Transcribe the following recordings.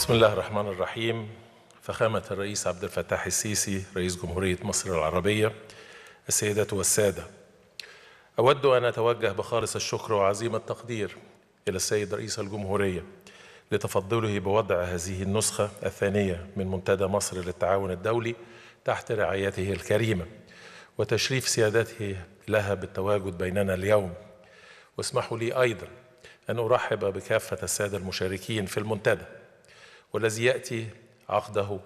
بسم الله الرحمن الرحيم فخامة الرئيس عبد الفتاح السيسي رئيس جمهورية مصر العربية السيدات والسادة أود أن أتوجه بخالص الشكر وعظيم التقدير إلى السيد رئيس الجمهورية لتفضله بوضع هذه النسخة الثانية من منتدى مصر للتعاون الدولي تحت رعايته الكريمة وتشريف سيادته لها بالتواجد بيننا اليوم واسمحوا لي أيضا أن أرحب بكافة السادة المشاركين في المنتدى والذي ياتي عقده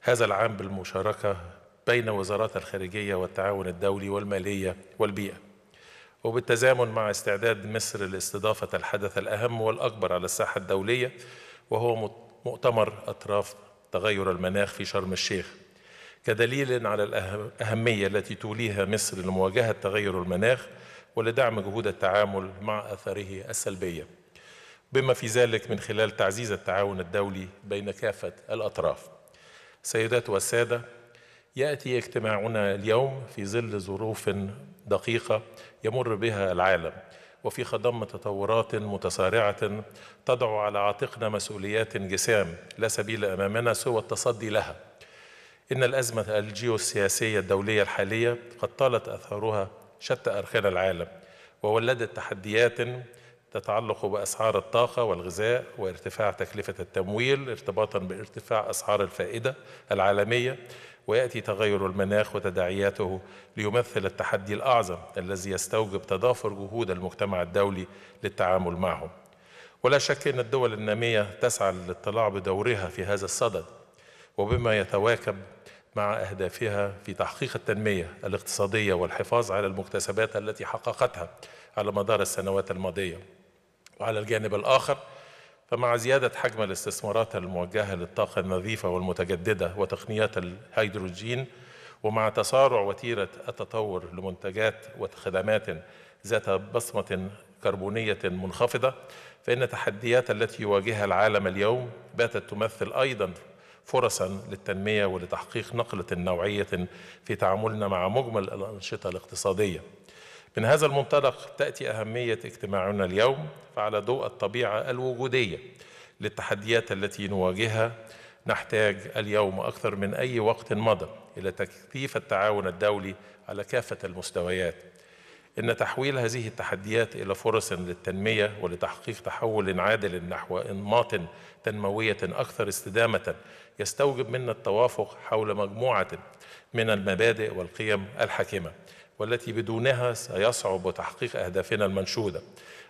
هذا العام بالمشاركه بين وزارات الخارجيه والتعاون الدولي والماليه والبيئه وبالتزامن مع استعداد مصر لاستضافه الحدث الاهم والاكبر على الساحه الدوليه وهو مؤتمر اطراف تغير المناخ في شرم الشيخ كدليل على الأهمية التي توليها مصر لمواجهة تغير المناخ ولدعم جهود التعامل مع أثره السلبية بما في ذلك من خلال تعزيز التعاون الدولي بين كافة الأطراف سيدات والسادة يأتي اجتماعنا اليوم في ظل ظروف دقيقة يمر بها العالم وفي خضم تطورات متسارعة تضع على عاتقنا مسؤوليات جسام لا سبيل أمامنا سوى التصدي لها إن الأزمة الجيوسياسية الدولية الحالية قد طالت أثارها شتى أركان العالم وولدت تحديات تتعلق بأسعار الطاقة والغذاء وارتفاع تكلفة التمويل ارتباطا بارتفاع أسعار الفائدة العالمية ويأتي تغير المناخ وتداعياته ليمثل التحدي الأعظم الذي يستوجب تضافر جهود المجتمع الدولي للتعامل معه ولا شك أن الدول النامية تسعى للاطلاع بدورها في هذا الصدد وبما يتواكب مع أهدافها في تحقيق التنمية الاقتصادية والحفاظ على المكتسبات التي حققتها على مدار السنوات الماضية وعلى الجانب الآخر فمع زيادة حجم الاستثمارات الموجهة للطاقة النظيفة والمتجددة وتقنيات الهيدروجين ومع تسارع وتيرة التطور لمنتجات وخدمات ذات بصمة كربونية منخفضة فإن التحديات التي يواجهها العالم اليوم باتت تمثل أيضا فرصا للتنمية ولتحقيق نقلة نوعية في تعاملنا مع مجمل الأنشطة الاقتصادية من هذا المنطلق تأتي أهمية اجتماعنا اليوم فعلى ضوء الطبيعة الوجودية للتحديات التي نواجهها نحتاج اليوم أكثر من أي وقت مضى إلى تكثيف التعاون الدولي على كافة المستويات إن تحويل هذه التحديات إلى فرص للتنمية ولتحقيق تحول عادل نحو إنماط تنموية أكثر استدامة يستوجب منا التوافق حول مجموعة من المبادئ والقيم الحاكمة والتي بدونها سيصعب تحقيق أهدافنا المنشودة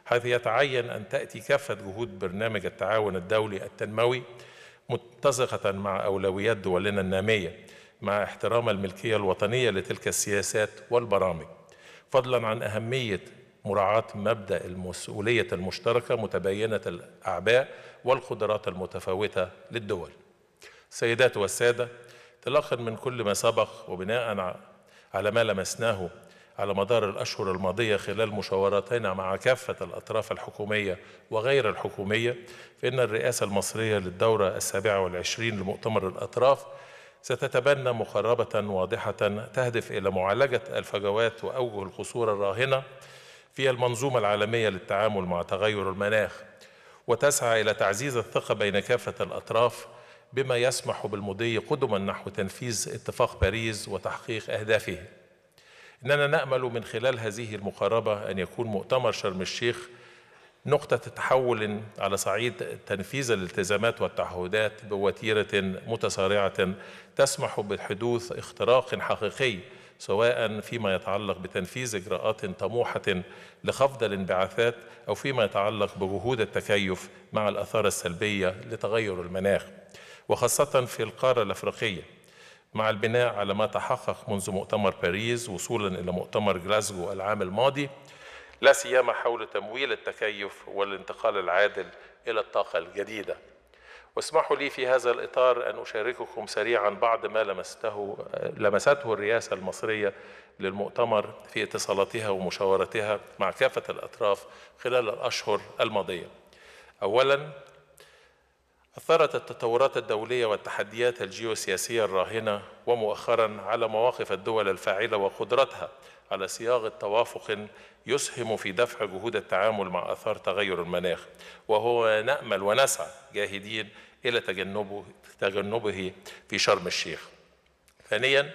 حيث يتعين أن تأتي كافة جهود برنامج التعاون الدولي التنموي متزقة مع أولويات دولنا النامية مع احترام الملكية الوطنية لتلك السياسات والبرامج فضلا عن أهمية مراعاة مبدأ المسؤولية المشتركة متباينة الأعباء والقدرات المتفاوتة للدول سيدات والسادة تلقى من كل ما سبق وبناء على ما لمسناه على مدار الأشهر الماضية خلال مشاوراتنا مع كافة الأطراف الحكومية وغير الحكومية فإن الرئاسة المصرية للدورة السابعة والعشرين لمؤتمر الأطراف ستتبنى مقربة واضحة تهدف إلى معالجة الفجوات وأوجه القصور الراهنة في المنظومة العالمية للتعامل مع تغير المناخ وتسعى إلى تعزيز الثقة بين كافة الأطراف بما يسمح بالمضي قدما نحو تنفيذ اتفاق باريس وتحقيق أهدافه إننا نأمل من خلال هذه المقاربة أن يكون مؤتمر شرم الشيخ نقطة تحول على صعيد تنفيذ الالتزامات والتعهدات بوتيرة متسارعة تسمح بحدوث اختراق حقيقي سواء فيما يتعلق بتنفيذ إجراءات طموحة لخفض الانبعاثات أو فيما يتعلق بجهود التكيف مع الأثار السلبية لتغير المناخ وخاصة في القارة الأفريقية مع البناء على ما تحقق منذ مؤتمر باريس وصولا إلى مؤتمر جلاسجو العام الماضي لا سيما حول تمويل التكيف والانتقال العادل إلى الطاقة الجديدة واسمحوا لي في هذا الإطار أن أشارككم سريعا بعض ما لمسته لمسته الرئاسة المصرية للمؤتمر في اتصالاتها ومشاورتها مع كافة الأطراف خلال الأشهر الماضية. أولا أثرت التطورات الدولية والتحديات الجيوسياسية الراهنة ومؤخرا على مواقف الدول الفاعلة وقدرتها على صياغة توافق يسهم في دفع جهود التعامل مع آثار تغير المناخ وهو نأمل ونسعى جاهدين إلى تجنبه, تجنبه في شرم الشيخ ثانياً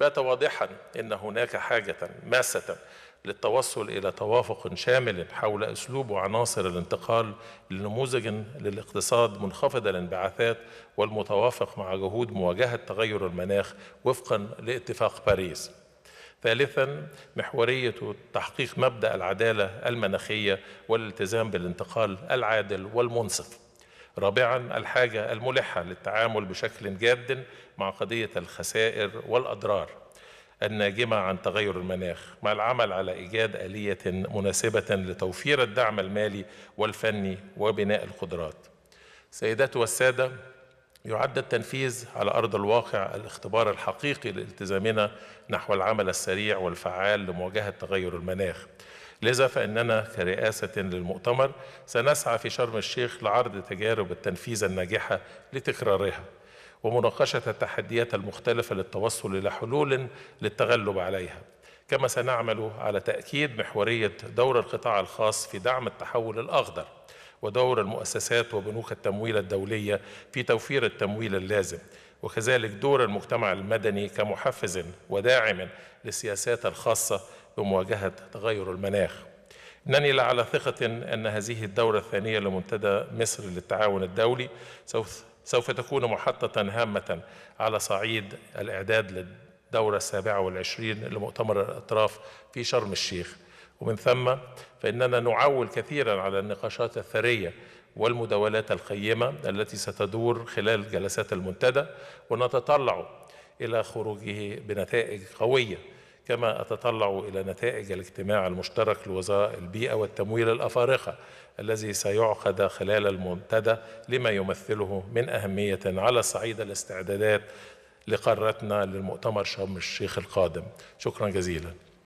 بات واضحا ان هناك حاجه ماسه للتوصل الى توافق شامل حول اسلوب وعناصر الانتقال لنموذج للاقتصاد منخفض الانبعاثات والمتوافق مع جهود مواجهه تغير المناخ وفقا لاتفاق باريس. ثالثا محوريه تحقيق مبدا العداله المناخيه والالتزام بالانتقال العادل والمنصف. رابعا الحاجة الملحة للتعامل بشكل جاد مع قضية الخسائر والأضرار الناجمة عن تغير المناخ مع العمل على إيجاد آلية مناسبة لتوفير الدعم المالي والفني وبناء القدرات سيدات والسادة يعد التنفيذ على أرض الواقع الاختبار الحقيقي لالتزامنا نحو العمل السريع والفعال لمواجهة تغير المناخ لذا فإننا كرئاسة للمؤتمر سنسعى في شرم الشيخ لعرض تجارب التنفيذ الناجحة لتكرارها ومناقشة التحديات المختلفة للتوصل إلى حلول للتغلب عليها كما سنعمل على تأكيد محورية دور القطاع الخاص في دعم التحول الأخضر ودور المؤسسات وبنوك التمويل الدولية في توفير التمويل اللازم وكذلك دور المجتمع المدني كمحفز وداعم للسياسات الخاصة بمواجهة تغير المناخ إنني لعلى ثقة أن هذه الدورة الثانية لمنتدى مصر للتعاون الدولي سوف سوف تكون محطة هامة على صعيد الإعداد للدورة السابعة والعشرين لمؤتمر الأطراف في شرم الشيخ ومن ثم فإننا نعول كثيرا على النقاشات الثرية والمداولات القيمة التي ستدور خلال جلسات المنتدى ونتطلع إلى خروجه بنتائج قوية كما أتطلع إلى نتائج الاجتماع المشترك لوزراء البيئة والتمويل الأفارقة الذي سيعقد خلال المنتدى لما يمثله من أهمية على صعيد الاستعدادات لقارتنا للمؤتمر شرم الشيخ القادم شكرا جزيلا